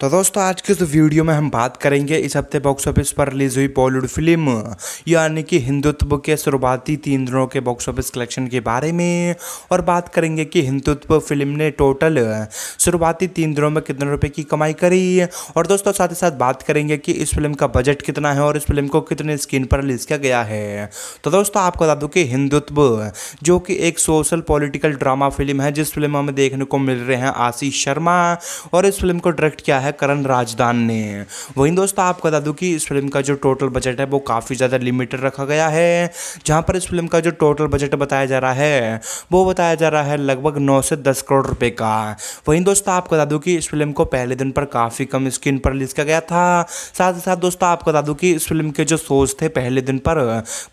तो दोस्तों आज के इस वीडियो में हम बात करेंगे इस हफ्ते बॉक्स ऑफिस पर रिलीज हुई बॉलीवुड फिल्म यानी कि हिंदुत्व के शुरुआती तीन दिनों के बॉक्स ऑफिस कलेक्शन के बारे में और बात करेंगे कि हिंदुत्व फिल्म ने टोटल शुरुआती तीन दिनों में कितने रुपए की कमाई करी और दोस्तों साथ ही साथ बात करेंगे कि इस फिल्म का बजट कितना है और इस फिल्म को कितने स्क्रीन पर रिलीज किया गया है तो दोस्तों आपको बता दूँ कि हिंदुत्व जो कि एक सोशल पॉलिटिकल ड्रामा फिल्म है जिस फिल्म में हमें देखने को मिल रहे हैं आशीष शर्मा और इस फिल्म को डायरेक्ट किया है है करण राजदान ने वहीं दोस्तों आपको बता दूँ कि इस फिल्म का जो टोटल बजट है वो काफ़ी ज़्यादा लिमिटेड रखा गया है जहाँ पर इस फिल्म का जो टोटल बजट बताया जा रहा है वो बताया जा रहा है लगभग नौ से दस करोड़ रुपये का वहीं दोस्तों आपको बता दूँ कि इस फिल्म को पहले दिन पर काफ़ी कम स्क्रीन पर रिलीज किया गया था साथ ही साथ दोस्तों आपको बता दूँ कि इस फिल्म के जो शोज थे पहले दिन पर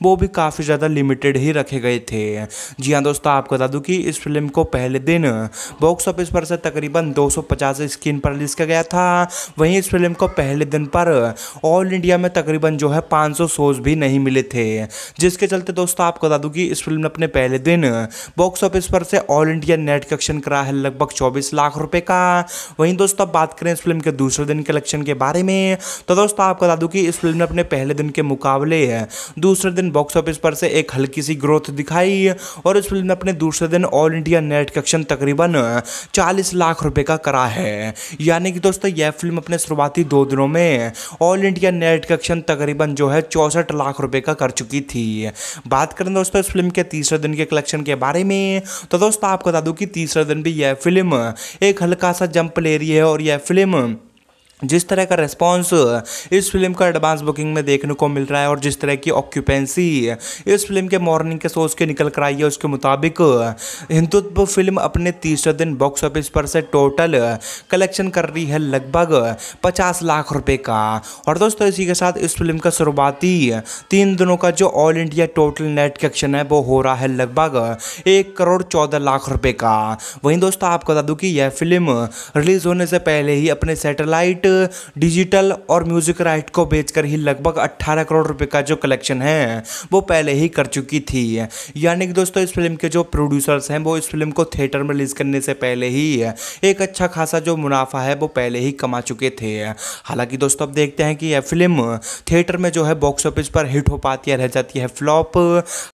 वो भी काफ़ी ज़्यादा लिमिटेड ही रखे गए थे जी हाँ दोस्तों आपको बता दूँ कि इस फिल्म को पहले दिन बॉक्स ऑफिस पर से तकरीबन 250 स्क्रीन पर रिलीज किया गया था था वहीं इस फिल्म को पहले दिन पर ऑल इंडिया में तकरीबन जो है 500 शोज भी नहीं मिले थे जिसके चलते दोस्तों आपको बता दूं कि इस फिल्म ने अपने पहले दिन बॉक्स ऑफिस पर से ऑल इंडिया नेट कलेक्शन करा है लगभग चौबीस लाख रुपये का वहीं दोस्तों बात करें इस फिल्म के दूसरे दिन कलेक्शन के बारे में तो दोस्तों आपको बता दूँ कि इस फिल्म ने अपने पहले दिन के मुकाबले दूसरे दिन बॉक्स ऑफिस पर से एक हल्की सी ग्रोथ दिखाई और इस फिल्म ने अपने दूसरे दिन ऑल इंडिया नेट कलेक्शन तकरीबन 40 लाख रुपए का करा है यानी कि दोस्तों यह फिल्म अपने शुरुआती दो दिनों में ऑल इंडिया नेट कलेक्शन तकरीबन जो है चौंसठ लाख रुपए का कर चुकी थी बात करें दोस्तों इस फिल्म के तीसरे दिन के कलेक्शन के बारे में तो दोस्तों आपको बता दूं कि तीसरे दिन भी यह फिल्म एक हल्का सा जंप ले रही है और यह फिल्म जिस तरह का रिस्पॉन्स uh, इस फिल्म का एडवांस बुकिंग में देखने को मिल रहा है और जिस तरह की ऑक्यूपेंसी uh, इस फिल्म के मॉर्निंग के शोज के निकल कर आई है उसके मुताबिक uh, हिंदुत्व फिल्म अपने तीसरे दिन बॉक्स ऑफिस पर से टोटल कलेक्शन कर रही है लगभग पचास लाख रुपए का और दोस्तों इसी के साथ इस फिल्म का शुरुआती तीन दिनों का जो all India total net collection है वो हो रहा है लगभग एक करोड़ चौदह लाख रुपये का वहीं दोस्तों आपको बता दूँ कि यह फिल्म रिलीज होने से पहले ही अपने सेटेलाइट डिजिटल और म्यूजिक राइट को बेचकर ही लगभग 18 करोड़ रुपए का जो कलेक्शन है वो पहले ही कर चुकी थी यानी कि दोस्तों इस फिल्म के जो प्रोड्यूसर्स हैं वो इस फिल्म को थिएटर में रिलीज करने से पहले ही एक अच्छा खासा जो मुनाफा है वो पहले ही कमा चुके थे हालांकि दोस्तों अब देखते हैं कि यह फिल्म थिएटर में जो है बॉक्स ऑफिस पर हिट हो पाती है रह जाती है फ्लॉप